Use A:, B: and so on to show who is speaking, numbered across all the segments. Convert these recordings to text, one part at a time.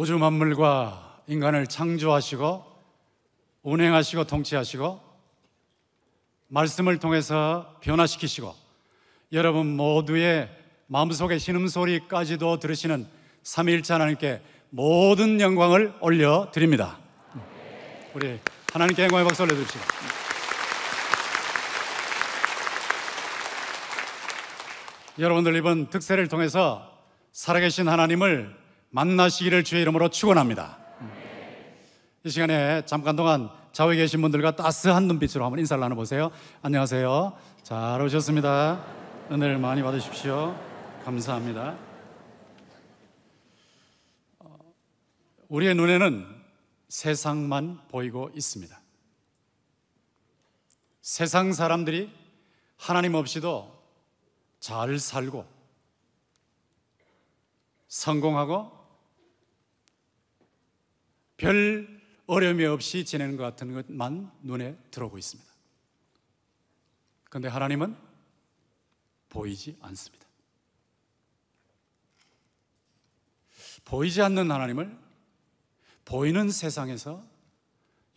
A: 우주 만물과 인간을 창조하시고 운행하시고 통치하시고 말씀을 통해서 변화시키시고 여러분 모두의 마음속의 신음소리까지도 들으시는 삼위일체 하나님께 모든 영광을 올려드립니다 우리 하나님께 영광의 박수 올려주시다 여러분들 이번 특세를 통해서 살아계신 하나님을 만나시기를 주의 이름으로 축원합니다. 이 시간에 잠깐 동안 좌우에 계신 분들과 따스한 눈빛으로 한번 인사를 나눠보세요. 안녕하세요. 잘 오셨습니다. 은혜를 많이 받으십시오. 감사합니다. 어, 우리의 눈에는 세상만 보이고 있습니다. 세상 사람들이 하나님 없이도 잘 살고 성공하고 별 어려움이 없이 지내는 것 같은 것만 눈에 들어오고 있습니다. 그런데 하나님은 보이지 않습니다. 보이지 않는 하나님을 보이는 세상에서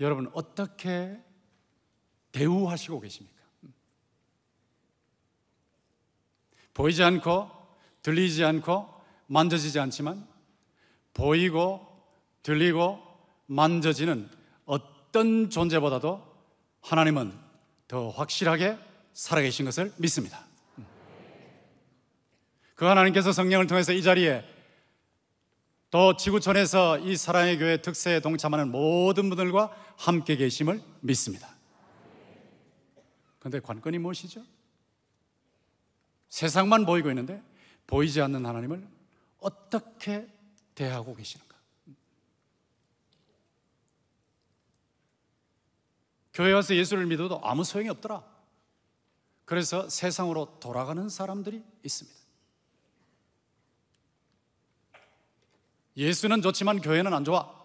A: 여러분 어떻게 대우하시고 계십니까? 보이지 않고 들리지 않고 만져지지 않지만 보이고 들리고 만져지는 어떤 존재보다도 하나님은 더 확실하게 살아계신 것을 믿습니다. 그 하나님께서 성령을 통해서 이 자리에 또 지구촌에서 이 사랑의 교회 특세에 동참하는 모든 분들과 함께 계심을 믿습니다. 그런데 관건이 무엇이죠? 세상만 보이고 있는데 보이지 않는 하나님을 어떻게 대하고 계시는가? 교회 와서 예수를 믿어도 아무 소용이 없더라. 그래서 세상으로 돌아가는 사람들이 있습니다. 예수는 좋지만 교회는 안 좋아.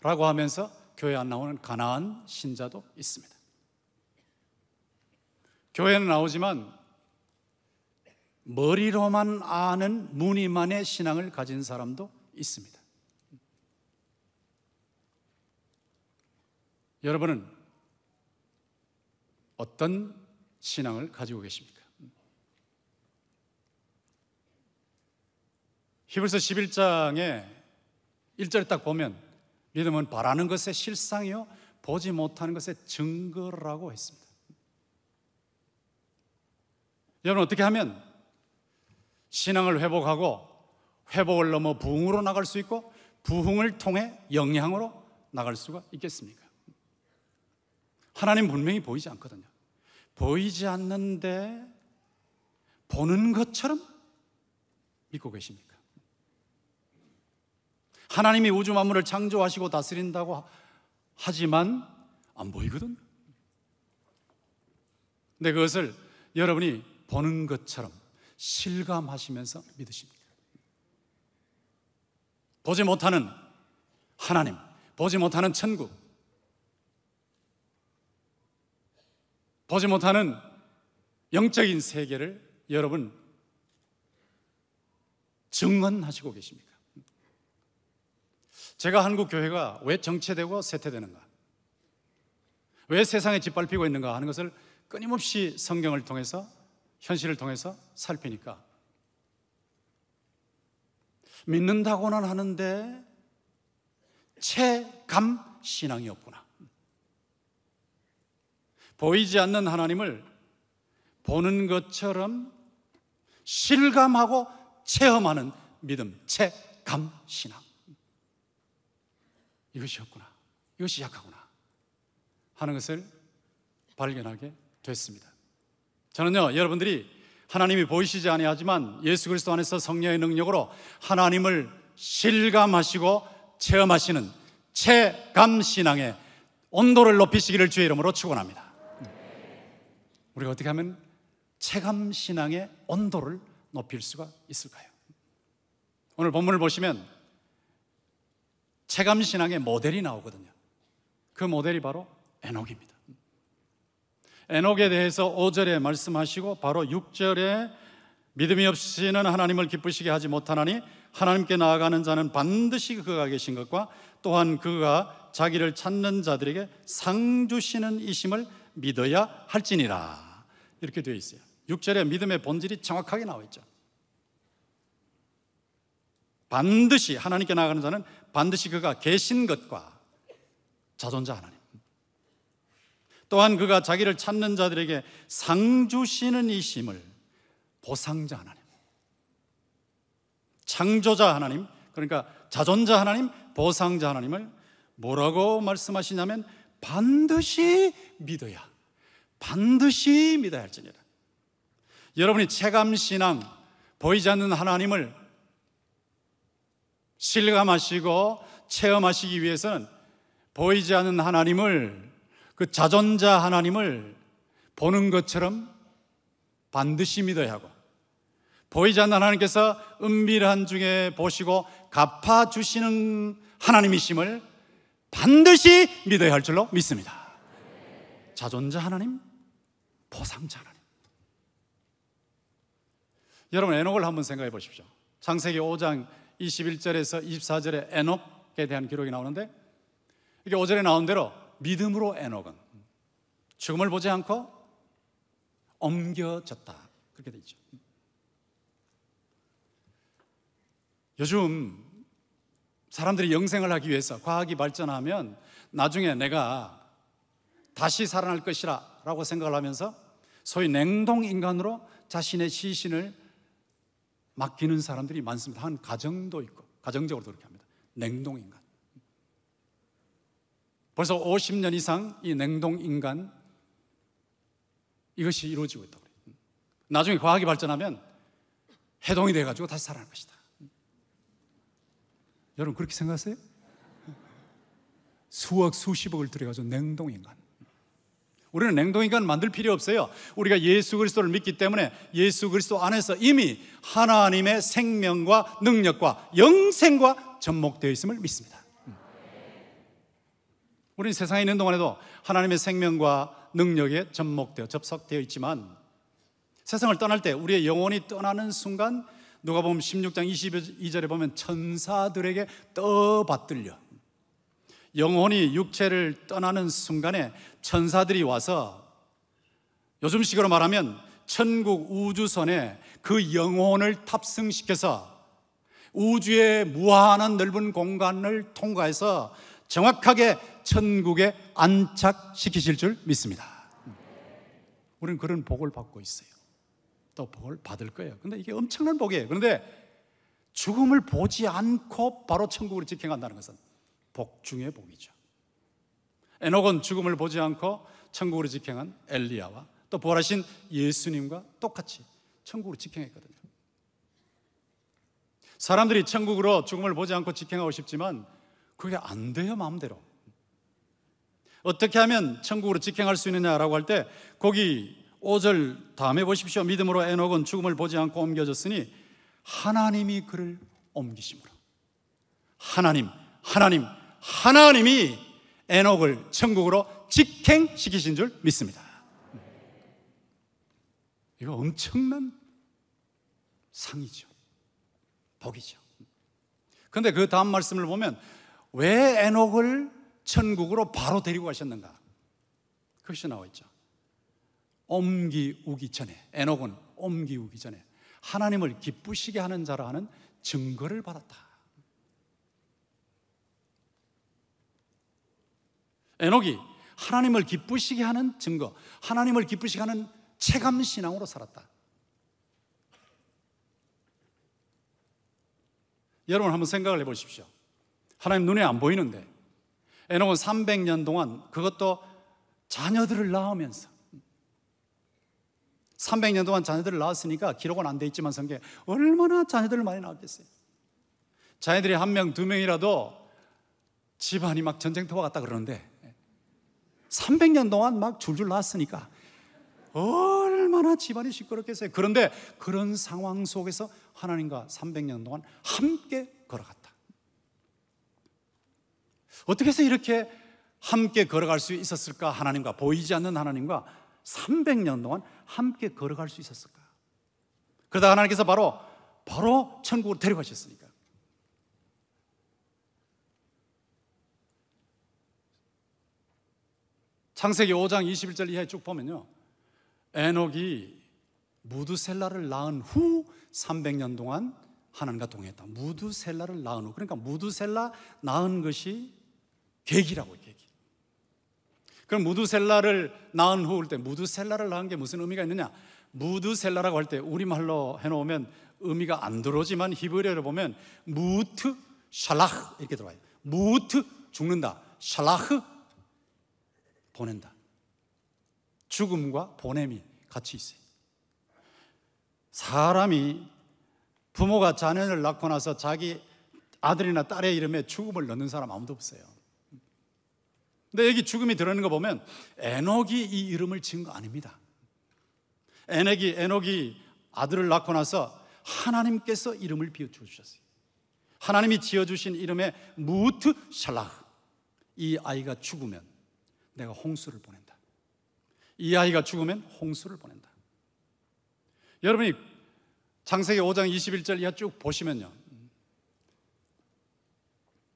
A: 라고 하면서 교회 안 나오는 가나안 신자도 있습니다. 교회는 나오지만 머리로만 아는 무늬만의 신앙을 가진 사람도 있습니다. 여러분은 어떤 신앙을 가지고 계십니까? 히브리서 11장에 1절에 딱 보면 믿음은 바라는 것의 실상이요 보지 못하는 것의 증거라고 했습니다. 여러분 어떻게 하면 신앙을 회복하고 회복을 넘어 부흥으로 나갈 수 있고 부흥을 통해 영향으로 나갈 수가 있겠습니까? 하나님 분명히 보이지 않거든요. 보이지 않는데 보는 것처럼 믿고 계십니까? 하나님이 우주 만물을 창조하시고 다스린다고 하지만 안 보이거든요. 근데 그것을 여러분이 보는 것처럼 실감하시면서 믿으십니까? 보지 못하는 하나님, 보지 못하는 천국, 보지 못하는 영적인 세계를 여러분 증언하시고 계십니까? 제가 한국 교회가 왜 정체되고 쇠퇴되는가? 왜 세상에 짓밟히고 있는가 하는 것을 끊임없이 성경을 통해서 현실을 통해서 살피니까 믿는다고는 하는데 체감 신앙이 없구나. 보이지 않는 하나님을 보는 것처럼 실감하고 체험하는 믿음, 체감 신앙. 이것이었구나. 이것이 약하구나. 하는 것을 발견하게 됐습니다. 저는요, 여러분들이 하나님이 보이시지 아니하지만 예수 그리스도 안에서 성령의 능력으로 하나님을 실감하시고 체험하시는 체감 신앙의 온도를 높이시기를 주의 이름으로 축원합니다. 우리가 어떻게 하면 체감 신앙의 온도를 높일 수가 있을까요? 오늘 본문을 보시면 체감 신앙의 모델이 나오거든요. 그 모델이 바로 에녹입니다. 에녹에 대해서 5절에 말씀하시고 바로 6절에 믿음이 없이는 하나님을 기쁘시게 하지 못하나니 하나님께 나아가는 자는 반드시 그가 계신 것과 또한 그가 자기를 찾는 자들에게 상 주시는 이심을 믿어야 할지니라. 이렇게 되어 있어요. 6절에 믿음의 본질이 정확하게 나와 있죠. 반드시 하나님께 나아가는 자는 반드시 그가 계신 것과 자존자 하나님. 또한 그가 자기를 찾는 자들에게 상 주시는 이심을 보상자 하나님. 창조자 하나님, 그러니까 자존자 하나님, 보상자 하나님을 뭐라고 말씀하시냐면 반드시 믿어야 반드시 믿어야 할지니라. 여러분이 체감 신앙 보이지 않는 하나님을 실감하시고 체험하시기 위해서는 보이지 않는 하나님을 그 자존자 하나님을 보는 것처럼 반드시 믿어야 하고 보이지 않는 하나님께서 은밀한 중에 보시고 갚아주시는 하나님이심을 반드시 믿어야 할 줄로 믿습니다. 자존자 하나님, 보상자 하나님. 여러분 에녹을 한번 생각해 보십시오. 창세기 5장 21절에서 24절에 에녹에 대한 기록이 나오는데 이게 5절에 나온 대로 믿음으로 에녹은 죽음을 보지 않고 옮겨졌다. 그렇게 되죠. 요즘 사람들이 영생을 하기 위해서 과학이 발전하면 나중에 내가 다시 살아날 것이라 라고 생각을 하면서 소위 냉동 인간으로 자신의 시신을 맡기는 사람들이 많습니다. 한 가정도 있고, 가정적으로 그렇게 합니다. 냉동 인간. 벌써 50년 이상 이 냉동 인간 이것이 이루어지고 있다고 그래요. 나중에 과학이 발전하면 해동이 돼가지고 다시 살아날 것이다. 여러분 그렇게 생각하세요? 수억 수십억을 들여가지고 냉동인간 우리는 냉동인간 만들 필요 없어요 우리가 예수 그리스도를 믿기 때문에 예수 그리스도 안에서 이미 하나님의 생명과 능력과 영생과 접목되어 있음을 믿습니다 우리는 세상에 있는 동안에도 하나님의 생명과 능력에 접목되어 접속되어 있지만 세상을 떠날 때 우리의 영혼이 떠나는 순간 누가 보면 16장 22절에 보면 천사들에게 떠받들려 영혼이 육체를 떠나는 순간에 천사들이 와서 요즘식으로 말하면 천국 우주선에 그 영혼을 탑승시켜서 우주의 무한한 넓은 공간을 통과해서 정확하게 천국에 안착시키실 줄 믿습니다. 우리는 그런 복을 받고 있어요. 또 복을 받을 거예요. 근데 이게 엄청난 복이에요. 그런데 죽음을 보지 않고 바로 천국으로 직행한다는 것은 복 중의 복이죠. 에녹은 죽음을 보지 않고 천국으로 직행한 엘리야와 또 부활하신 예수님과 똑같이 천국으로 직행했거든요. 사람들이 천국으로 죽음을 보지 않고 직행하고 싶지만 그게 안 돼요, 마음대로. 어떻게 하면 천국으로 직행할 수 있느냐라고 할 때 거기 5절 다음에 보십시오. 믿음으로 에녹은 죽음을 보지 않고 옮겨졌으니 하나님이 그를 옮기심으로. 하나님, 하나님, 하나님이 에녹을 천국으로 직행시키신 줄 믿습니다. 이거 엄청난 상이죠. 복이죠. 근데 그 다음 말씀을 보면 왜 에녹을 천국으로 바로 데리고 가셨는가? 그것이 나와 있죠. 옮기우기 전에 에녹은 옮기우기 전에 하나님을 기쁘시게 하는 자라 하는 증거를 받았다. 에녹이 하나님을 기쁘시게 하는 증거, 하나님을 기쁘시게 하는 체감 신앙으로 살았다. 여러분 한번 생각을 해 보십시오. 하나님 눈에 안 보이는데 에녹은 300년 동안 그것도 자녀들을 낳으면서 300년 동안 자녀들을 낳았으니까 기록은 안 돼 있지만 성경에 얼마나 자녀들을 많이 낳았겠어요. 자녀들이 한 명, 두 명이라도 집안이 막 전쟁터와 같다 그러는데 300년 동안 막 줄줄 낳았으니까 얼마나 집안이 시끄럽겠어요. 그런데 그런 상황 속에서 하나님과 300년 동안 함께 걸어갔다. 어떻게 해서 이렇게 함께 걸어갈 수 있었을까? 하나님과 보이지 않는 하나님과 300년 동안 함께 걸어갈 수 있었을까? 그러다 하나님께서 바로 바로 천국으로 데려가셨으니까. 창세기 5장 21절 이하에 쭉 보면요. 에녹이 무드셀라를 낳은 후 300년 동안 하나님과 동행했다. 무드셀라를 낳은 후. 그러니까 무드셀라 낳은 것이 계기라고 그럼 무두셀라를 낳은 후일 때 무두셀라를 낳은 게 무슨 의미가 있느냐? 무드셀라라고 할 때 우리말로 해놓으면 의미가 안 들어오지만 히브리어를 보면 무트 샬라흐 이렇게 들어와요. 무트 죽는다. 샬라흐 보낸다. 죽음과 보냄이 같이 있어요. 사람이 부모가 자녀를 낳고 나서 자기 아들이나 딸의 이름에 죽음을 넣는 사람 아무도 없어요. 근데 여기 죽음이 들어있는 거 보면 에녹이 이 이름을 지은 거 아닙니다. 에녹이 에녹이 아들을 낳고 나서 하나님께서 이름을 비워 주셨어요. 하나님이 지어 주신 이름의 무트 샬라흐. 이 아이가 죽으면 내가 홍수를 보낸다. 이 아이가 죽으면 홍수를 보낸다. 여러분이 장세기 5장 21절 이하 쭉 보시면요.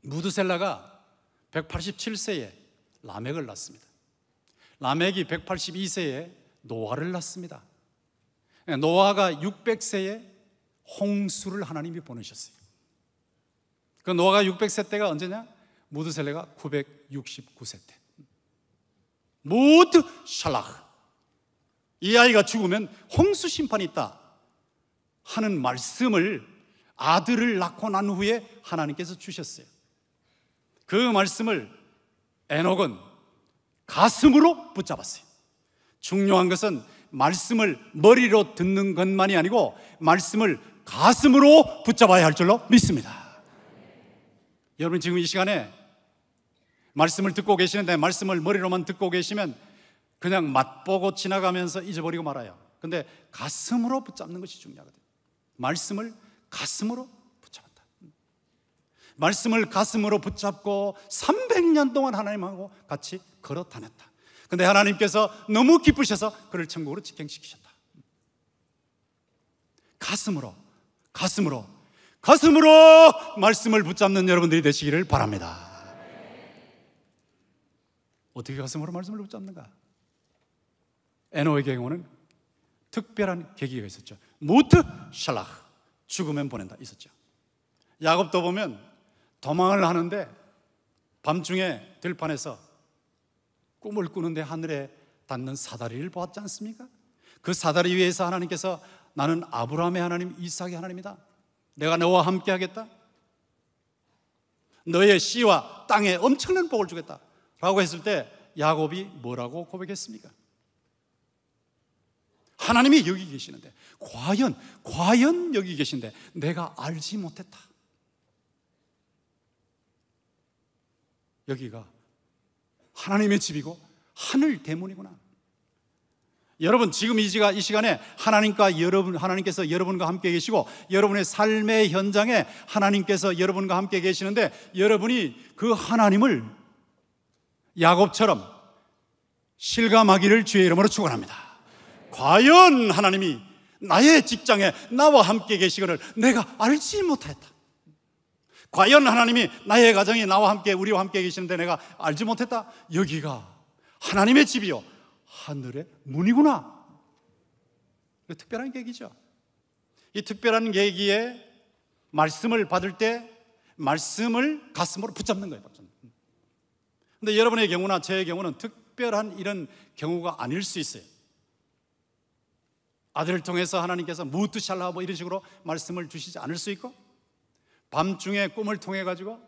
A: 무드셀라가 187세에 라멕을 낳습니다. 라멕이 182세에 노아를 낳습니다. 예, 노아가 600세에 홍수를 하나님이 보내셨어요. 그 노아가 600세 때가 언제냐? 무드셀레가 969세 때. 무드 샬락. 이 아이가 죽으면 홍수 심판이 있다. 하는 말씀을 아들을 낳고 난 후에 하나님께서 주셨어요. 그 말씀을 에녹은 가슴으로 붙잡았어요. 중요한 것은 말씀을 머리로 듣는 것만이 아니고 말씀을 가슴으로 붙잡아야 할 줄로 믿습니다. 여러분 지금 이 시간에 말씀을 듣고 계시는데 말씀을 머리로만 듣고 계시면 그냥 맛보고 지나가면서 잊어버리고 말아요. 근데 가슴으로 붙잡는 것이 중요하거든요. 말씀을 가슴으로 말씀을 가슴으로 붙잡고 300년 동안 하나님하고 같이 걸어 다녔다. 근데 하나님께서 너무 기쁘셔서 그를 천국으로 직행시키셨다. 가슴으로, 가슴으로, 가슴으로 말씀을 붙잡는 여러분들이 되시기를 바랍니다. 어떻게 가슴으로 말씀을 붙잡는가? 에노의 경우는 특별한 계기가 있었죠. 모트 샬락 죽으면 보낸다 있었죠. 야곱도 보면 도망을 하는데 밤중에 들판에서 꿈을 꾸는데 하늘에 닿는 사다리를 보았지 않습니까? 그 사다리 위에서 하나님께서 나는 아브라함의 하나님, 이삭의 하나님이다. 내가 너와 함께 하겠다. 너의 씨와 땅에 엄청난 복을 주겠다. 라고 했을 때 야곱이 뭐라고 고백했습니까? 하나님이 여기 계시는데, 과연, 과연 여기 계신데, 내가 알지 못했다. 여기가 하나님의 집이고 하늘 대문이구나. 여러분 지금 이 시가 이 시간에 하나님과 여러분 하나님께서 여러분과 함께 계시고 여러분의 삶의 현장에 하나님께서 여러분과 함께 계시는데 여러분이 그 하나님을 야곱처럼 실감하기를 주의 이름으로 축원합니다. 과연 하나님이 나의 직장에 나와 함께 계시거늘 내가 알지 못하였다. 과연 하나님이 나의 가정이 나와 함께 우리와 함께 계시는데 내가 알지 못했다. 여기가 하나님의 집이요 하늘의 문이구나. 특별한 계기죠. 이 특별한 계기에 말씀을 받을 때 말씀을 가슴으로 붙잡는 거예요. 근데 여러분의 경우나 제 경우는 특별한 이런 경우가 아닐 수 있어요. 아들을 통해서 하나님께서 무투샬라뭐 이런 식으로 말씀을 주시지 않을 수 있고 밤중에 꿈을 통해 가지고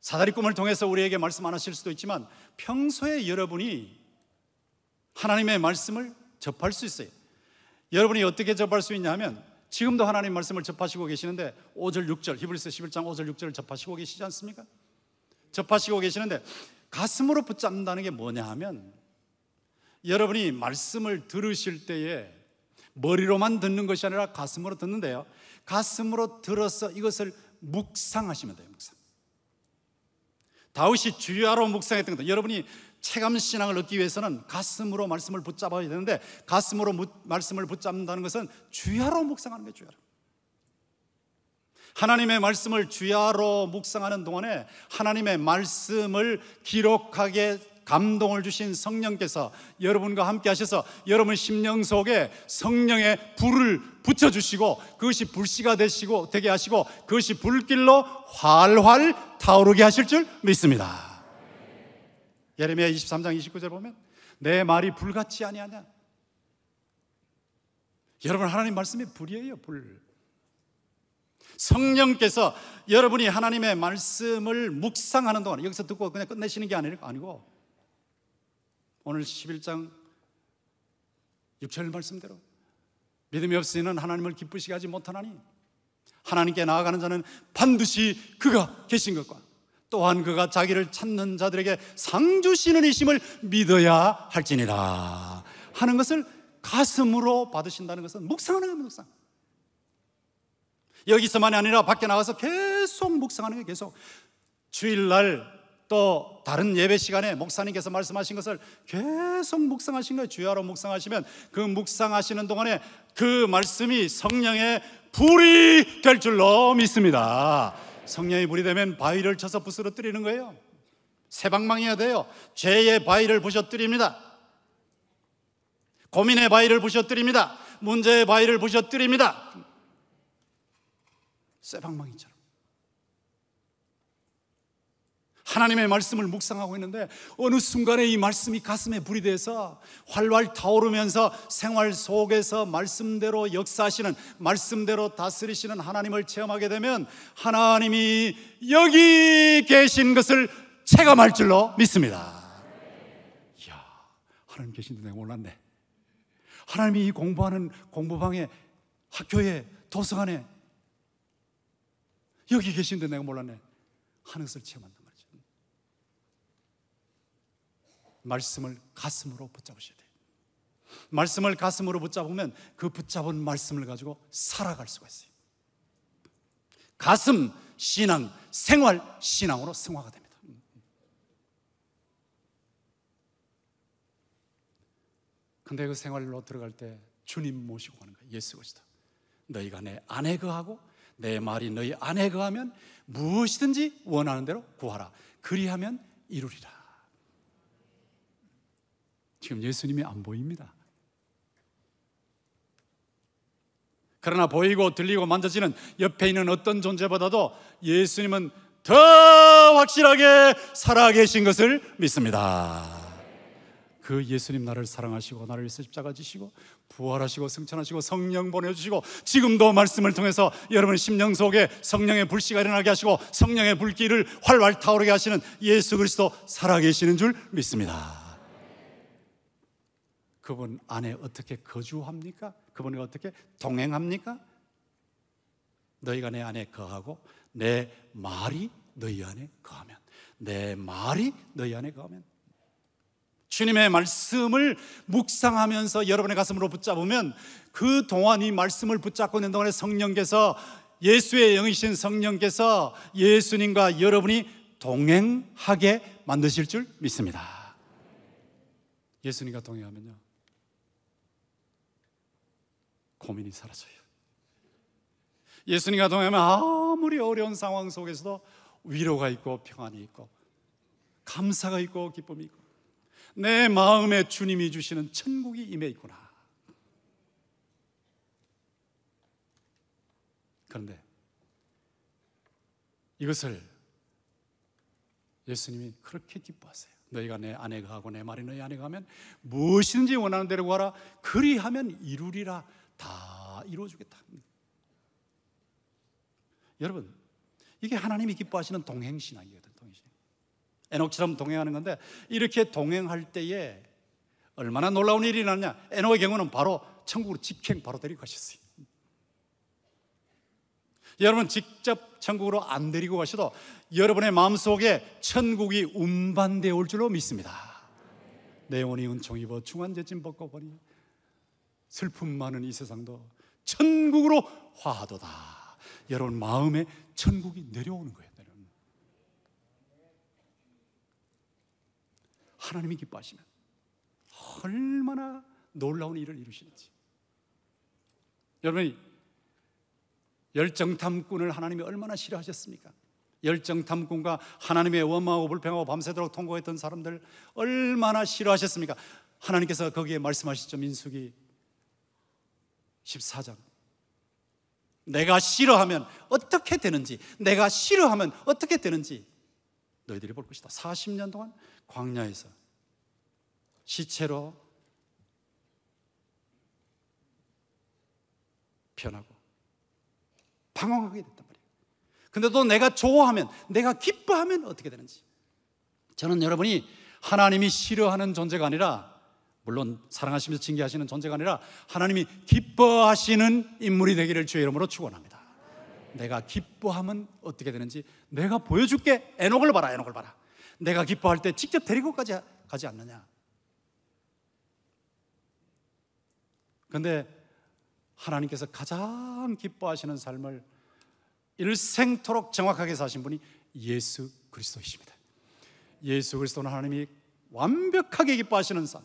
A: 사다리 꿈을 통해서 우리에게 말씀 안 하실 수도 있지만 평소에 여러분이 하나님의 말씀을 접할 수 있어요. 여러분이 어떻게 접할 수 있냐 하면 지금도 하나님 말씀을 접하시고 계시는데 5절 6절 히브리서 11장 5절 6절을 접하시고 계시지 않습니까? 접하시고 계시는데 가슴으로 붙잡는다는 게 뭐냐 하면 여러분이 말씀을 들으실 때에 머리로만 듣는 것이 아니라 가슴으로 듣는데요. 가슴으로 들어서 이것을 묵상하시면 돼요. 묵상. 다윗이 주야로 묵상했던 것 여러분이 체감 신앙을 얻기 위해서는 가슴으로 말씀을 붙잡아야 되는데 가슴으로 무, 말씀을 붙잡는다는 것은 주야로 묵상하는 게 주야로. 하나님의 말씀을 주야로 묵상하는 동안에 하나님의 말씀을 기록하게 감동을 주신 성령께서 여러분과 함께 하셔서 여러분 심령 속에 성령의 불을 붙여 주시고 그것이 불씨가 되시고 되게 하시고 그것이 불길로 활활 타오르게 하실 줄 믿습니다. 예레미야 23장 29절 보면 내 말이 불같이 아니하냐? 여러분 하나님 말씀이 불이에요, 불. 성령께서 여러분이 하나님의 말씀을 묵상하는 동안 여기서 듣고 그냥 끝내시는 게 아니고 오늘 11장 6절 말씀대로 믿음이 없으니는 하나님을 기쁘시게 하지 못하나니 하나님께 나아가는 자는 반드시 그가 계신 것과 또한 그가 자기를 찾는 자들에게 상 주시는 이심을 믿어야 할지니라 하는 것을 가슴으로 받으신다는 것은 묵상하는 겁니다 묵상 여기서만이 아니라 밖에 나가서 계속 묵상하는 게 계속 주일날 또 다른 예배 시간에 목사님께서 말씀하신 것을 계속 묵상하신 거예요. 주야로 묵상하시면 그 묵상하시는 동안에 그 말씀이 성령의 불이 될 줄로 믿습니다. 성령의 불이 되면 바위를 쳐서 부스러뜨리는 거예요. 새방망이가 돼요. 죄의 바위를 부셔뜨립니다. 고민의 바위를 부셔뜨립니다. 문제의 바위를 부셔뜨립니다. 새방망이처럼 하나님의 말씀을 묵상하고 있는데 어느 순간에 이 말씀이 가슴에 불이 돼서 활활 타오르면서 생활 속에서 말씀대로 역사하시는 말씀대로 다스리시는 하나님을 체험하게 되면 하나님이 여기 계신 것을 체감할 줄로 믿습니다. 이야, 하나님 계신데 내가 몰랐네. 하나님이 이 공부하는 공부방에 학교에 도서관에 여기 계신데 내가 몰랐네. 하는 것을 체험한다. 말씀을 가슴으로 붙잡으셔야 돼요. 말씀을 가슴으로 붙잡으면 그 붙잡은 말씀을 가지고 살아갈 수가 있어요. 가슴 신앙, 생활 신앙으로 승화가 됩니다. 근데 그 생활로 들어갈 때 주님 모시고 가는 거예요. 예수 그리스도. 너희가 내 안에 그하고 내 말이 너희 안에 그하면 무엇이든지 원하는 대로 구하라. 그리하면 이루리라. 지금 예수님이 안 보입니다. 그러나 보이고 들리고 만져지는 옆에 있는 어떤 존재보다도 예수님은 더 확실하게 살아계신 것을 믿습니다. 그 예수님 나를 사랑하시고 나를 위해서 십자가 지시고 부활하시고 승천하시고 성령 보내주시고 지금도 말씀을 통해서 여러분 의 심령 속에 성령의 불씨가 일어나게 하시고 성령의 불길을 활활 타오르게 하시는 예수 그리스도 살아계시는 줄 믿습니다. 그분 안에 어떻게 거주합니까? 그분과 어떻게 동행합니까? 너희가 내 안에 거하고 내 말이 너희 안에 거하면 내 말이 너희 안에 거하면 주님의 말씀을 묵상하면서 여러분의 가슴으로 붙잡으면 그 동안 이 말씀을 붙잡고 있는 동안에 성령께서 예수의 영이신 성령께서 예수님과 여러분이 동행하게 만드실 줄 믿습니다. 예수님과 동행하면요. 고민이 사라져요. 예수님과 동행하면 아무리 어려운 상황 속에서도 위로가 있고 평안이 있고 감사가 있고 기쁨이 있고 내 마음에 주님이 주시는 천국이 임해 있구나. 그런데 이것을 예수님이 그렇게 기뻐하세요. 너희가 내 아내가 하고 내 말이 너희 아내가 하면 무엇이지 원하는 대로 구하라. 그리하면 이루리라. 다 이루어주겠다 여러분, 이게 하나님이 기뻐하시는 동행신앙이거든요, 동행신앙. 에녹처럼 동행하는 건데, 이렇게 동행할 때에 얼마나 놀라운 일이 일어냐 에녹의 경우는 바로 천국으로 직행 바로 데리고 가셨어요. 여러분 직접 천국으로 안 데리고 가셔도 여러분의 마음속에 천국이 운반되어 올 줄로 믿습니다. 내 영혼이 은총 입어 중한 죄짐 벗고 보니 슬픔 많은 이 세상도 천국으로 화하도다. 여러분 마음에 천국이 내려오는 거예요. 내려오는. 하나님이 기뻐하시면 얼마나 놀라운 일을 이루시는지. 여러분이 열정탐꾼을 하나님이 얼마나 싫어하셨습니까? 열정탐꾼과 하나님의 원망하고 불평하고 밤새도록 통고했던 사람들 얼마나 싫어하셨습니까? 하나님께서 거기에 말씀하시죠. 민숙이 14장. 내가 싫어하면 어떻게 되는지, 내가 싫어하면 어떻게 되는지 너희들이 볼 것이다. 40년 동안 광야에서 시체로 변하고 방황하게 됐단 말이에요. 근데 도 내가 좋아하면, 내가 기뻐하면 어떻게 되는지. 저는 여러분이 하나님이 싫어하는 존재가 아니라 물론 사랑하시면서 징계하시는 존재가 아니라 하나님이 기뻐하시는 인물이 되기를 주의 이름으로 축원합니다. 내가 기뻐하면 어떻게 되는지 내가 보여줄게. 에녹을 봐라. 에녹을 봐라. 내가 기뻐할 때 직접 데리고까지 가지 않느냐. 근데 하나님께서 가장 기뻐하시는 삶을 일생토록 정확하게 사신 분이 예수 그리스도이십니다. 예수 그리스도는 하나님이 완벽하게 기뻐하시는 삶.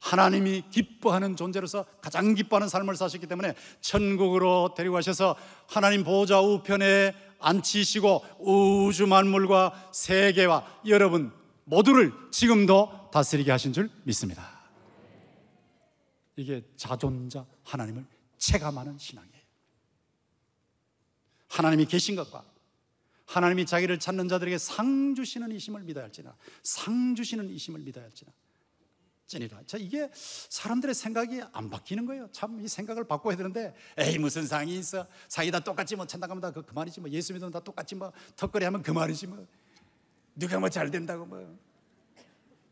A: 하나님이 기뻐하는 존재로서 가장 기뻐하는 삶을 사셨기 때문에 천국으로 데리고가셔서 하나님 보좌 우편에 앉히시고 우주 만물과 세계와 여러분 모두를 지금도 다스리게 하신 줄 믿습니다. 이게 자존자 하나님을 체감하는 신앙이에요. 하나님이 계신 것과 하나님이 자기를 찾는 자들에게 상 주시는 이심을 믿어야 할지나 상 주시는 이심을 믿어야 할지나 지니라. 자, 이게 사람들의 생각이 안 바뀌는 거예요. 참 이 생각을 바꿔야 되는데, 에이, 무슨 상이 있어. 상이 다 똑같지 뭐, 찬당하면 다 그, 그만이지 뭐, 예수 믿으면 다 똑같지 뭐, 턱걸이 하면 그만이지 뭐. 누가 뭐 잘 된다고 뭐.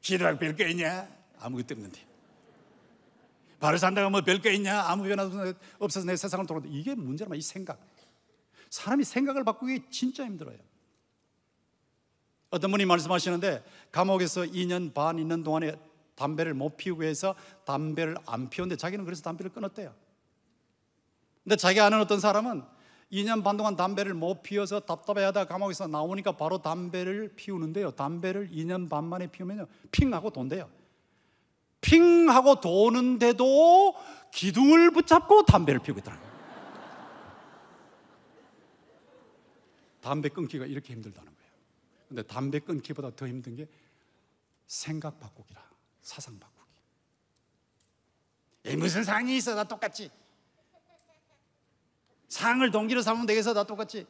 A: 기도하고 별거 있냐? 아무것도 없는데. 바로 산다고 뭐 별거 있냐? 아무 변화도 없어서 내 세상을 돌아도 이게 문제라면 이 생각. 사람이 생각을 바꾸기 진짜 힘들어요. 어떤 분이 말씀하시는데 감옥에서 2년 반 있는 동안에 담배를 못 피우고 해서 담배를 안 피웠는데 자기는 그래서 담배를 끊었대요. 근데 자기 아는 어떤 사람은 2년 반 동안 담배를 못 피워서 답답해하다 감옥에서 나오니까 바로 담배를 피우는데요. 담배를 2년 반 만에 피우면요. 핑하고 돈대요. 핑하고 도는데도 기둥을 붙잡고 담배를 피우고 있더라고요. 담배 끊기가 이렇게 힘들다는 거예요. 근데 담배 끊기보다 더 힘든 게 생각 바꾸기라. 사상 바꾸기. 에 무슨 상이 있어? 나 똑같지. 상을 동기로 삼으면 되겠어? 나 똑같지.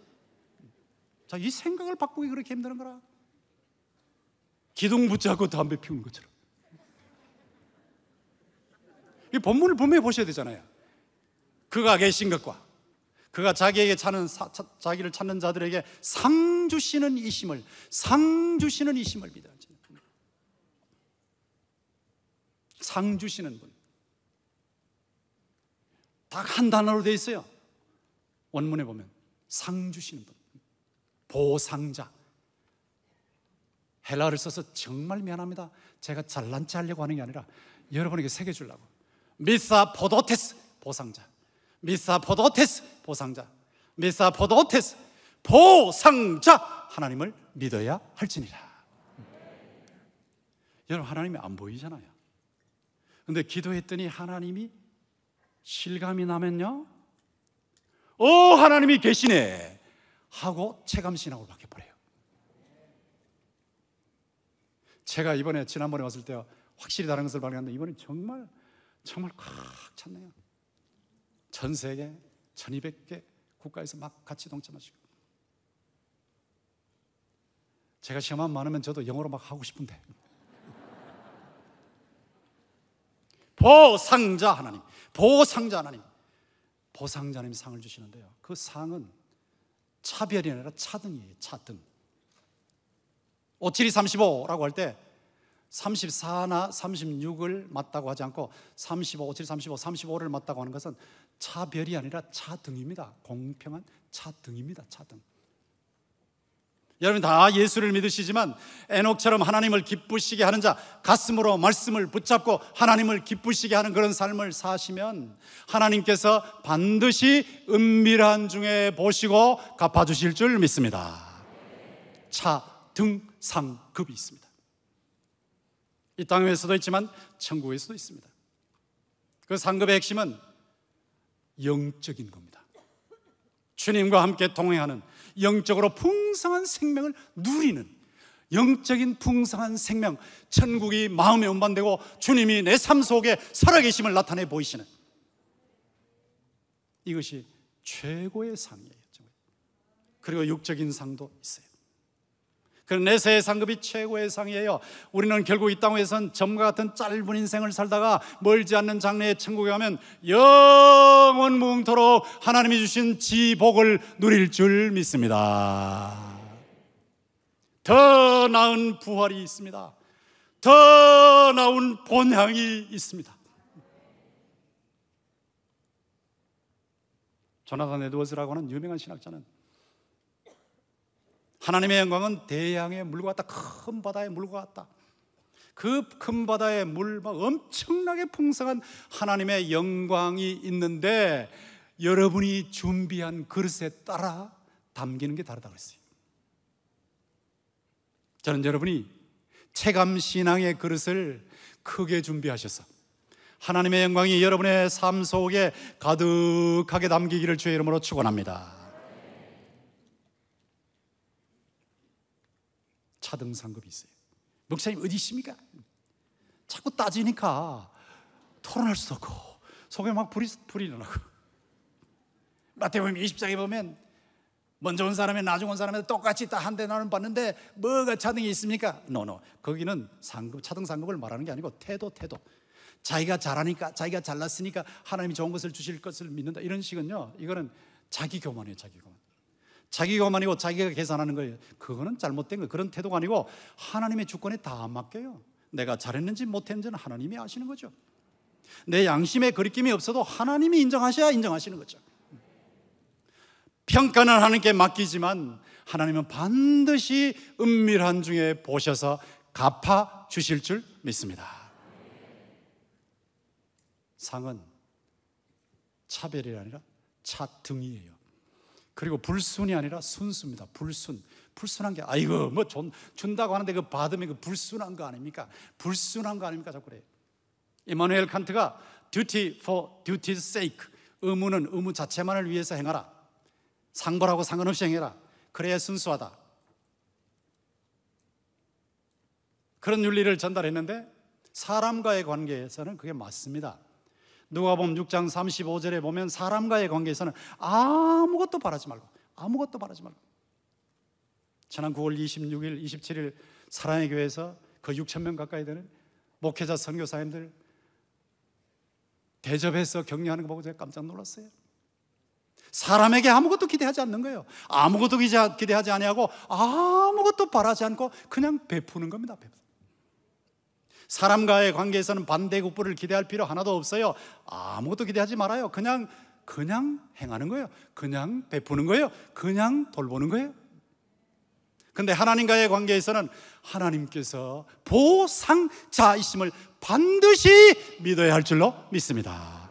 A: 자, 이 생각을 바꾸기 그렇게 힘드는 거라. 기둥 붙잡고 담배 피우는 것처럼. 이 본문을 분명히 보셔야 되잖아요. 그가 계신 것과 그가 자기에게 찾는 사, 자, 기를 찾는 자들에게 상 주시는 이심을 상 주시는 이심을 믿어 상 주시는 분. 딱 한 단어로 되어 있어요. 원문에 보면 상 주시는 분. 보상자. 헬라를 써서 정말 미안합니다. 제가 잘난 체 하려고 하는 게 아니라 여러분에게 새겨 주려고. 미사 포도테스 보상자. 미사 포도테스 보상자. 미사 포도테스 보상자 하나님을 믿어야 할지니라. 여러분 하나님이 안 보이잖아요. 근데 기도했더니 하나님이 실감이 나면요. 오, 하나님이 계시네. 하고 체감신앙으로 바뀌어버려요. 제가 이번에 지난번에 왔을 때 확실히 다른 것을 발견했는데 이번에 정말 정말 꽉 찼네요. 전 세계 1200개 국가에서 막 같이 동참하시고 제가 시험만 많으면 저도 영어로 막 하고 싶은데 보상자 하나님, 보상자 하나님, 보상자 하나님 상을 주시는데요. 그 상은 차별이 아니라 차등이에요. 차등. 57이 35라고 할 때 34나 36을 맞다고 하지 않고 35, 57, 35, 35를 맞다고 하는 것은 차별이 아니라 차등입니다. 공평한 차등입니다. 차등. 여러분 다 예수를 믿으시지만 에녹처럼 하나님을 기쁘시게 하는 자 가슴으로 말씀을 붙잡고 하나님을 기쁘시게 하는 그런 삶을 사시면 하나님께서 반드시 은밀한 중에 보시고 갚아주실 줄 믿습니다. 차 등 상급이 있습니다. 이 땅에서도 있지만 천국에서도 있습니다. 그 상급의 핵심은 영적인 겁니다. 주님과 함께 동행하는 영적으로 풍성한 생명을 누리는 영적인 풍성한 생명, 천국이 마음에 운반되고 주님이 내 삶 속에 살아계심을 나타내 보이시는 이것이 최고의 상이에요. 그리고 육적인 상도 있어요. 그 내세의 상급이 최고의 상이에요. 우리는 결국 이 땅에선 점과 같은 짧은 인생을 살다가 멀지 않는 장래의 천국에 가면 영원 무궁토록 하나님이 주신 지복을 누릴 줄 믿습니다. 더 나은 부활이 있습니다. 더 나은 본향이 있습니다. 조나단 에드워즈라고 하는 유명한 신학자는 하나님의 영광은 대양의 물과 같다. 큰 바다의 물과 같다. 그 큰 바다의 물, 막 엄청나게 풍성한 하나님의 영광이 있는데 여러분이 준비한 그릇에 따라 담기는 게 다르다고 했어요. 저는 여러분이 체감신앙의 그릇을 크게 준비하셔서 하나님의 영광이 여러분의 삶 속에 가득하게 담기기를 주의 이름으로 축원합니다. 차등 상급이 있어요. 목사님 어디 있니까 자꾸 따지니까 토론할 수도 없고 속에 막 불이 불이 나고 마태복음 20장에 보면 먼저 온 사람이 나중 온 사람이 똑같이 다 한 대 나는 받는데 뭐가 차등이 있습니까? 노노 거기는 상급 차등 상급을 말하는 게 아니고 태도 태도 자기가 잘하니까 자기가 잘났으니까 하나님이 좋은 것을 주실 것을 믿는다 이런 식은요 이거는 자기 교만이에요 자기 교만 자기 가만이고 자기가 계산하는 거예요. 그거는 잘못된 거예요. 그런 태도가 아니고 하나님의 주권에 다 맡겨요. 내가 잘했는지 못했는지는 하나님이 아시는 거죠. 내 양심에 그리낌이 없어도 하나님이 인정하셔야 인정하시는 거죠. 평가는 하나님께 맡기지만 하나님은 반드시 은밀한 중에 보셔서 갚아 주실 줄 믿습니다. 상은 차별이 아니라 차등이에요. 그리고 불순이 아니라 순수입니다. 불순. 불순한 게, 아이고, 뭐 준, 준다고 하는데 그 받으면 그 불순한 거 아닙니까? 불순한 거 아닙니까? 자꾸 그래. 이마누엘 칸트가 duty for duty's sake. 의무는 의무 자체만을 위해서 행하라. 상벌하고 상관없이 행해라. 그래야 순수하다. 그런 윤리를 전달했는데 사람과의 관계에서는 그게 맞습니다. 누가복음 6장 35절에 보면 사람과의 관계에서는 아무것도 바라지 말고 아무것도 바라지 말고 지난 9월 26일, 27일 사랑의 교회에서 그 6천 명 가까이 되는 목회자 선교사님들 대접해서 격려하는 거 보고 제가 깜짝 놀랐어요. 사람에게 아무것도 기대하지 않는 거예요. 아무것도 기대하지 아니하고 아무것도 바라지 않고 그냥 베푸는 겁니다. 베푸는. 사람과의 관계에서는 반대국부를 기대할 필요 하나도 없어요. 아무것도 기대하지 말아요. 그냥 그냥 행하는 거예요. 그냥 베푸는 거예요. 그냥 돌보는 거예요. 근데 하나님과의 관계에서는 하나님께서 보상자이심을 반드시 믿어야 할 줄로 믿습니다.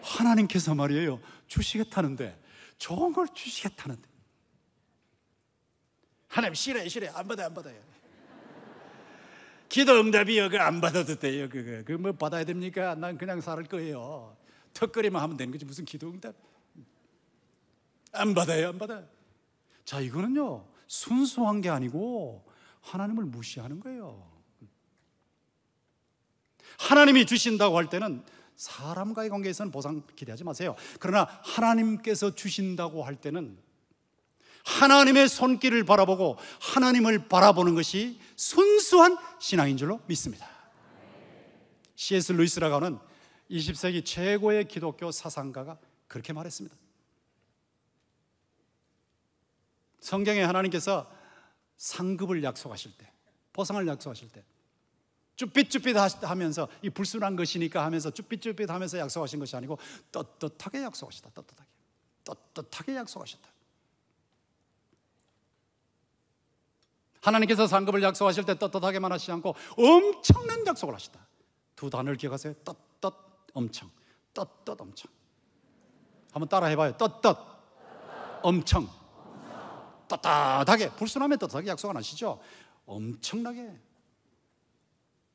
A: 하나님께서 말이에요. 주시겠다는데, 좋은 걸 주시겠다는데. 하나님 싫어요, 싫어요. 안 받아요, 안 받아요. 기도 응답이 여기 안 받아도 돼요. 그거. 그뭐 받아야 됩니까? 난 그냥 살 거예요. 턱걸이만 하면 되는 거지. 무슨 기도 응답? 안 받아요, 안 받아요. 자, 이거는요. 순수한 게 아니고 하나님을 무시하는 거예요. 하나님이 주신다고 할 때는 사람과의 관계에서는 보상 기대하지 마세요. 그러나 하나님께서 주신다고 할 때는 하나님의 손길을 바라보고 하나님을 바라보는 것이 순수한 신앙인 줄로 믿습니다. C.S. 루이스라고 하는 20세기 최고의 기독교 사상가가 그렇게 말했습니다. 성경에 하나님께서 상급을 약속하실 때, 보상을 약속하실 때, 쭈삣쭈삣 하면서 이 불순한 것이니까 하면서 쭈삣쭈삣 하면서 약속하신 것이 아니고 떳떳하게 약속하시다. 떳떳하게. 떳떳하게 약속하셨다. 하나님께서 상급을 약속하실 때 떳떳하게만 하시지 않고 엄청난 약속을 하시다. 두 단어를 기억하세요. 떳떳 엄청. 떳떳 엄청. 한번 따라 해봐요. 떳떳 엄청. 떳떳하게 불순하면 떳떳하게 약속 안 하시죠. 엄청나게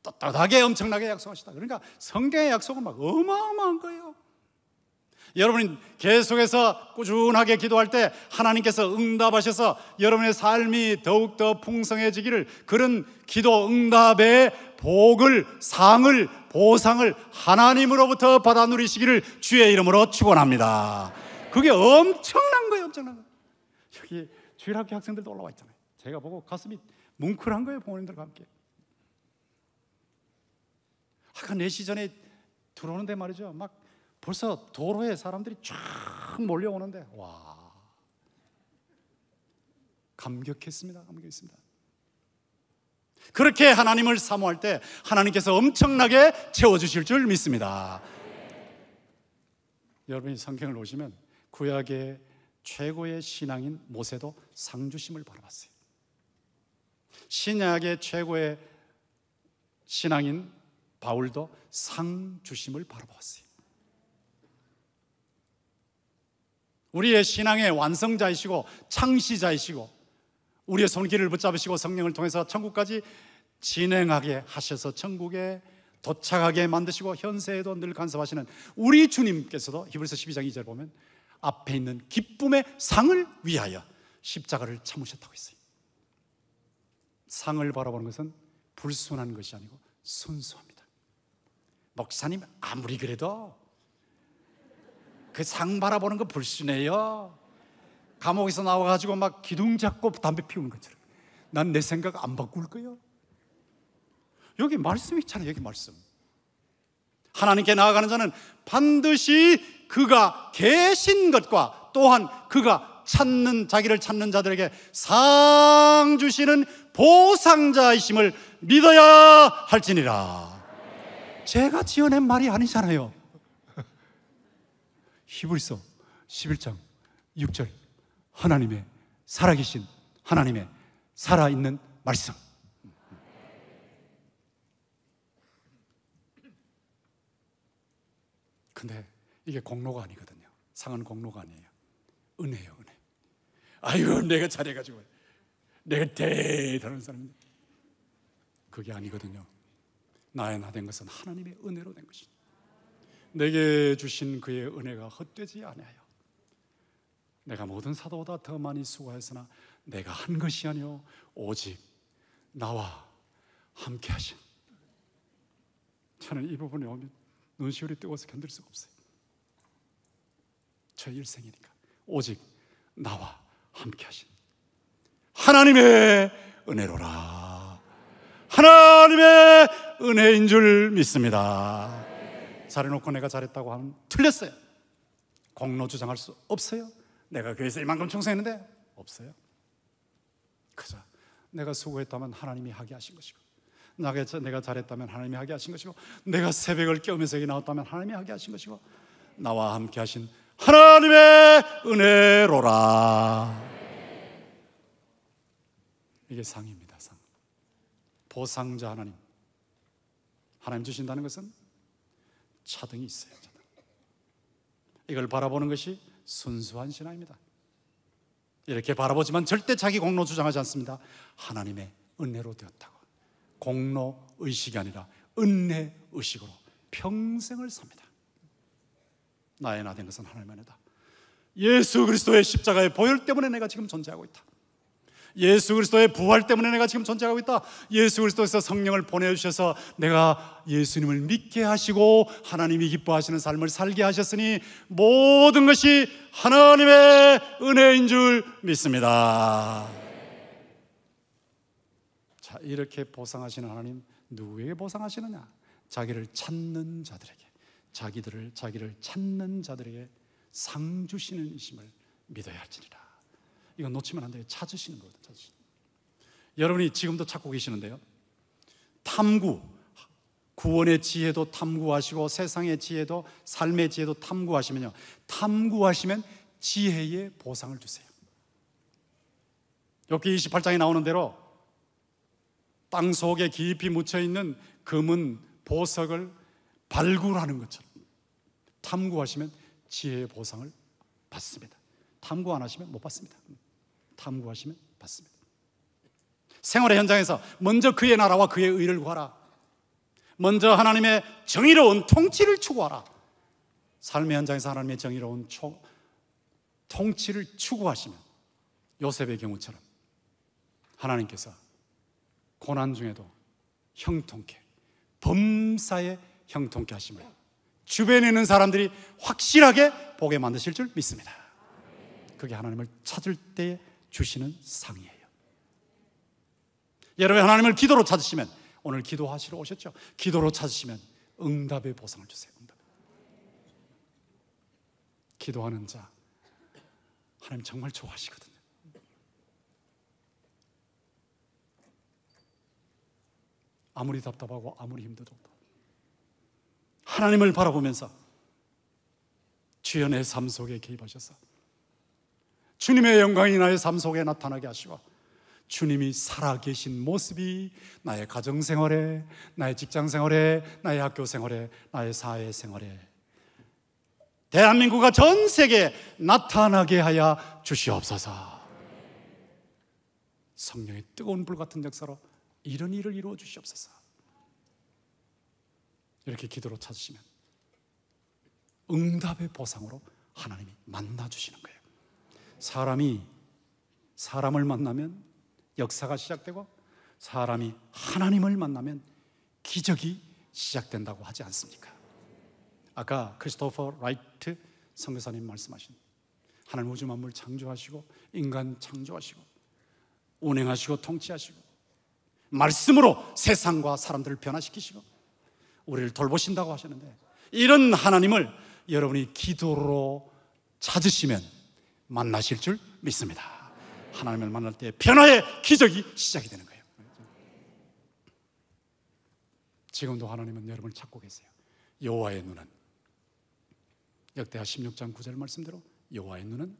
A: 떳떳하게 엄청나게 약속하시다. 그러니까 성경의 약속은 막 어마어마한 거예요. 여러분이 계속해서 꾸준하게 기도할 때 하나님께서 응답하셔서 여러분의 삶이 더욱더 풍성해지기를 그런 기도 응답의 복을, 상을, 보상을 하나님으로부터 받아 누리시기를 주의 이름으로 축원합니다. 그게 엄청난 거예요, 엄청난 거. 여기 주일학교 학생들도 올라와 있잖아요. 제가 보고 가슴이 뭉클한 거예요, 부모님들과 함께. 아까 4시 전에 들어오는데 말이죠. 막 벌써 도로에 사람들이 쫙 몰려오는데 와 감격했습니다. 감격했습니다. 그렇게 하나님을 사모할 때 하나님께서 엄청나게 채워주실 줄 믿습니다. 여러분이 성경을 오시면 구약의 최고의 신앙인 모세도 상주심을 바라봤어요. 신약의 최고의 신앙인 바울도 상주심을 바라보어요 우리의 신앙의 완성자이시고 창시자이시고 우리의 손길을 붙잡으시고 성령을 통해서 천국까지 진행하게 하셔서 천국에 도착하게 만드시고 현세에도 늘 간섭하시는 우리 주님께서도 히브리서 12장 2절 보면 앞에 있는 기쁨의 상을 위하여 십자가를 참으셨다고 했어요. 상을 바라보는 것은 불순한 것이 아니고 순수합니다. 목사님 아무리 그래도 그상 바라보는 거 불순해요. 감옥에서 나와가지고 막 기둥 잡고 담배 피우는 것처럼. 난 내 생각 안 바꿀 거요. 여기 말씀 있잖아요. 여기 말씀. 하나님께 나아가는 자는 반드시 그가 계신 것과 또한 그가 찾는 자기를 찾는 자들에게 상 주시는 보상자이심을 믿어야 할지니라. 제가 지어낸 말이 아니잖아요. 히브리서 11장 6절 하나님의 살아계신 하나님의 살아있는 말씀 근데 이게 공로가 아니거든요 상은 공로가 아니에요 은혜예요 은혜 아유 내가 잘해가지고 내가 대단한 사람인데 그게 아니거든요 나의 나 된 것은 하나님의 은혜로 된것입니다 내게 주신 그의 은혜가 헛되지 아니하여 내가 모든 사도보다 더 많이 수고하였으나 내가 한 것이 아니요 오직 나와 함께 하신 저는 이 부분에 오면 눈시울이 뜨거워서 견딜 수가 없어요 저 일생이니까 오직 나와 함께 하신 하나님의 은혜로라 하나님의 은혜인 줄 믿습니다 잘해놓고 내가 잘했다고 하면 틀렸어요. 공로 주장할 수 없어요. 내가 교회에서 이만큼 충성했는데 없어요. 그저 내가 수고했다면 하나님이 하게 하신 것이고 내가 잘했다면 하나님이 하게 하신 것이고 내가 새벽을 깨우면서 여기 나왔다면 하나님이 하게 하신 것이고 나와 함께 하신 하나님의 은혜로라. 이게 상입니다, 상. 보상자 하나님. 하나님 주신다는 것은 차등이 있어요. 차등. 이걸 바라보는 것이 순수한 신앙입니다. 이렇게 바라보지만 절대 자기 공로 주장하지 않습니다. 하나님의 은혜로 되었다고. 공로 의식이 아니라 은혜 의식으로 평생을 삽니다. 나의 나된 것은 하나님 안에다. 예수 그리스도의 십자가의 보혈 때문에 내가 지금 존재하고 있다. 예수 그리스도의 부활 때문에 내가 지금 존재하고 있다. 예수 그리스도에서 성령을 보내주셔서 내가 예수님을 믿게 하시고 하나님이 기뻐하시는 삶을 살게 하셨으니 모든 것이 하나님의 은혜인 줄 믿습니다. 자, 이렇게 보상하시는 하나님, 누구에게 보상하시느냐? 자기를 찾는 자들에게, 자기들을, 자기를 찾는 자들에게 상 주시는 이심을 믿어야 할지니라. 이거 놓치면 안 돼요. 찾으시는 거거든요. 찾으시는. 여러분이 지금도 찾고 계시는데요. 탐구, 구원의 지혜도 탐구하시고 세상의 지혜도 삶의 지혜도 탐구하시면요. 탐구하시면 지혜의 보상을 주세요. 여기 28장에 나오는 대로 땅 속에 깊이 묻혀 있는 금은 보석을 발굴하는 것처럼 탐구하시면 지혜의 보상을 받습니다. 탐구 안 하시면 못 받습니다. 탐구하시면 받습니다. 생활의 현장에서 먼저 그의 나라와 그의 의를 구하라. 먼저 하나님의 정의로운 통치를 추구하라. 삶의 현장에서 하나님의 정의로운 초, 통치를 추구하시면 요셉의 경우처럼 하나님께서 고난 중에도 형통케 범사에 형통케 하심을 주변에 있는 사람들이 확실하게 보게 만드실 줄 믿습니다. 그게 하나님을 찾을 때의 주시는 상이에요. 여러분 하나님을 기도로 찾으시면 오늘 기도하시러 오셨죠? 기도로 찾으시면 응답의 보상을 주세요. 응답. 기도하는 자 하나님 정말 좋아하시거든요. 아무리 답답하고 아무리 힘들어도 하나님을 바라보면서 주연의 삶 속에 개입하셔서 주님의 영광이 나의 삶 속에 나타나게 하시고 주님이 살아계신 모습이 나의 가정생활에, 나의 직장생활에, 나의 학교생활에, 나의 사회생활에 대한민국과 전 세계에 나타나게 하여 주시옵소서 성령의 뜨거운 불 같은 역사로 이런 일을 이루어 주시옵소서 이렇게 기도로 찾으시면 응답의 보상으로 하나님이 만나 주시는 거예요 사람이 사람을 만나면 역사가 시작되고 사람이 하나님을 만나면 기적이 시작된다고 하지 않습니까? 아까 크리스토퍼 라이트 선교사님 말씀하신 하나님 우주 만물 창조하시고 인간 창조하시고 운행하시고 통치하시고 말씀으로 세상과 사람들을 변화시키시고 우리를 돌보신다고 하셨는데 이런 하나님을 여러분이 기도로 찾으시면 만나실 줄 믿습니다. 하나님을 만날 때 변화의 기적이 시작이 되는 거예요. 지금도 하나님은 여러분을 찾고 계세요. 여호와의 눈은 역대하 16장 9절 말씀대로 여호와의 눈은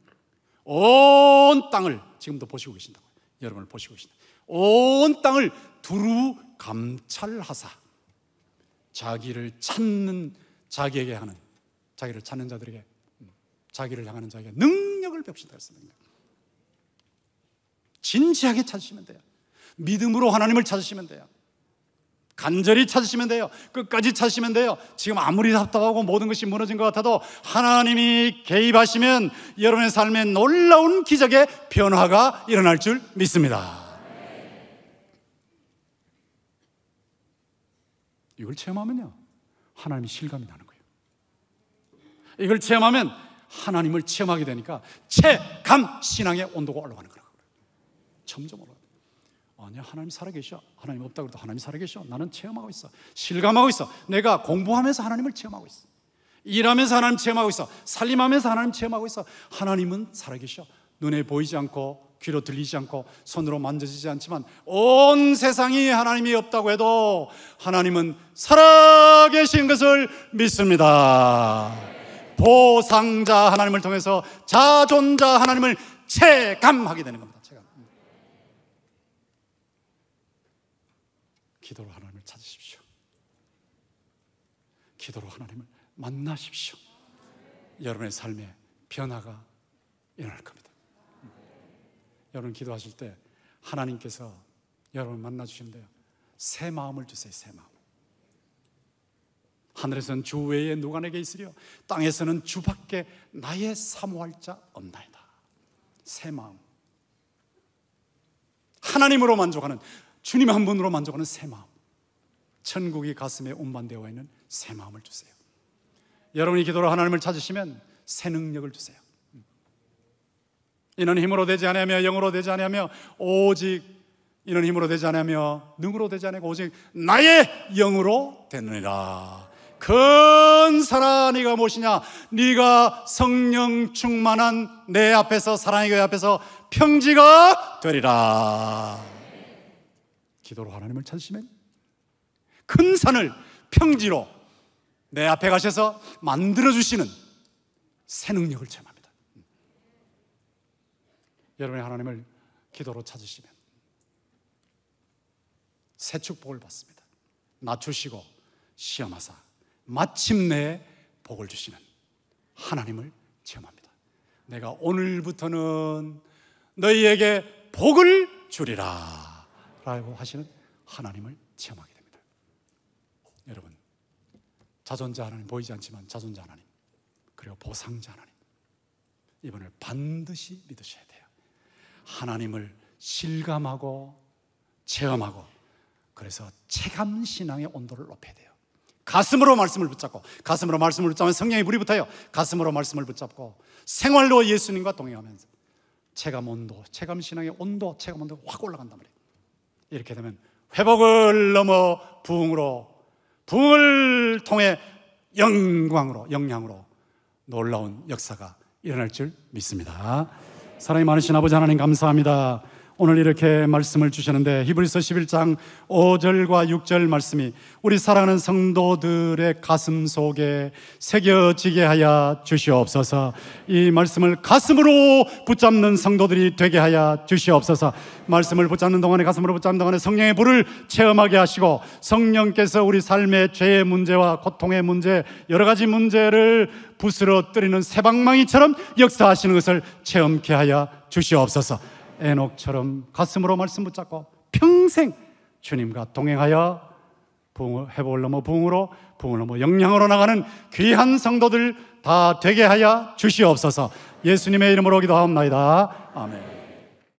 A: 온 땅을 지금도 보시고 계신다고 여러분을 보시고 계신다. 온 땅을 두루 감찰하사 자기를 찾는 자기에게 하는 자기를 찾는 자들에게 음, 자기를 향하는 자에게 능 능력을 배웁시다 그습니다 진지하게 찾으시면 돼요. 믿음으로 하나님을 찾으시면 돼요. 간절히 찾으시면 돼요. 끝까지 찾으시면 돼요. 지금 아무리 답답하고 모든 것이 무너진 것 같아도 하나님이 개입하시면 여러분의 삶에 놀라운 기적의 변화가 일어날 줄 믿습니다. 이걸 체험하면요. 하나님이 실감이 나는 거예요. 이걸 체험하면 하나님을 체험하게 되니까 체감 신앙의 온도가 올라가는 거라고 점점 올라가. 아니 하나님 살아계셔. 하나님 없다 그래도 하나님 살아계셔. 나는 체험하고 있어. 실감하고 있어. 내가 공부하면서 하나님을 체험하고 있어. 일하면서 하나님 체험하고 있어. 살림하면서 하나님 체험하고 있어. 하나님은 살아계셔. 눈에 보이지 않고 귀로 들리지 않고 손으로 만져지지 않지만 온 세상이 하나님이 없다고 해도 하나님은 살아계신 것을 믿습니다. 보상자 하나님을 통해서 자존자 하나님을 체감하게 되는 겁니다. 체감. 기도로 하나님을 찾으십시오. 기도로 하나님을 만나십시오. 여러분의 삶에 변화가 일어날 겁니다. 여러분 기도하실 때 하나님께서 여러분 만나 주신대요. 새 마음을 주세요. 새 마음. 하늘에서는 주 외에 누가 내게 있으려 땅에서는 주밖에 나의 사모할 자 없나이다. 새 마음. 하나님으로 만족하는 주님 한 분으로 만족하는 새 마음. 천국이 가슴에 운반되어 있는 새 마음을 주세요. 여러분이 기도로 하나님을 찾으시면 새 능력을 주세요. 이는 힘으로 되지 않으며 영으로 되지 않으며 오직 이는 힘으로 되지 않으며 능으로 되지 않으며 오직 나의 영으로 되느니라. 큰사랑 네가 무엇이냐? 네가 성령 충만한 내 앞에서 사랑의 교회 앞에서 평지가 되리라. 기도로 하나님을 찾으시면 큰 산을 평지로 내 앞에 가셔서 만들어 주시는 새 능력을 체험합니다. 여러분이 하나님을 기도로 찾으시면 새 축복을 받습니다. 낮추시고 시험하사 마침내 복을 주시는 하나님을 체험합니다. 내가 오늘부터는 너희에게 복을 주리라. 라고 하시는 하나님을 체험하게 됩니다. 여러분, 자존자 하나님 보이지 않지만 자존자 하나님, 그리고 보상자 하나님. 이분을 반드시 믿으셔야 돼요. 하나님을 실감하고 체험하고 그래서 체감 신앙의 온도를 높여야 돼요. 가슴으로 말씀을 붙잡고 가슴으로 말씀을 붙잡으면 성령의 불이 붙어요. 가슴으로 말씀을 붙잡고 생활로 예수님과 동행하면서 체감 온도, 체감 신앙의 온도, 체감 온도가 확 올라간단 말이에요. 이렇게 되면 회복을 넘어 부흥으로 부흥을 통해 영광으로 영향으로 놀라운 역사가 일어날 줄 믿습니다. 사랑이 많으신 아버지 하나님 감사합니다. 오늘 이렇게 말씀을 주셨는데 히브리서 11장 5절과 6절 말씀이 우리 사랑하는 성도들의 가슴 속에 새겨지게 하여 주시옵소서. 이 말씀을 가슴으로 붙잡는 성도들이 되게 하여 주시옵소서. 말씀을 붙잡는 동안에 가슴으로 붙잡는 동안에 성령의 불을 체험하게 하시고 성령께서 우리 삶의 죄의 문제와 고통의 문제 여러 가지 문제를 부스러뜨리는 새방망이처럼 역사하시는 것을 체험케 하여 주시옵소서. 애녹처럼 가슴으로 말씀 붙잡고 평생 주님과 동행하여 해볼 넘어 부흥으로 부흥을 넘어 영향으로 나가는 귀한 성도들 다 되게 하여 주시옵소서. 예수님의 이름으로 기도하옵나이다. 아멘.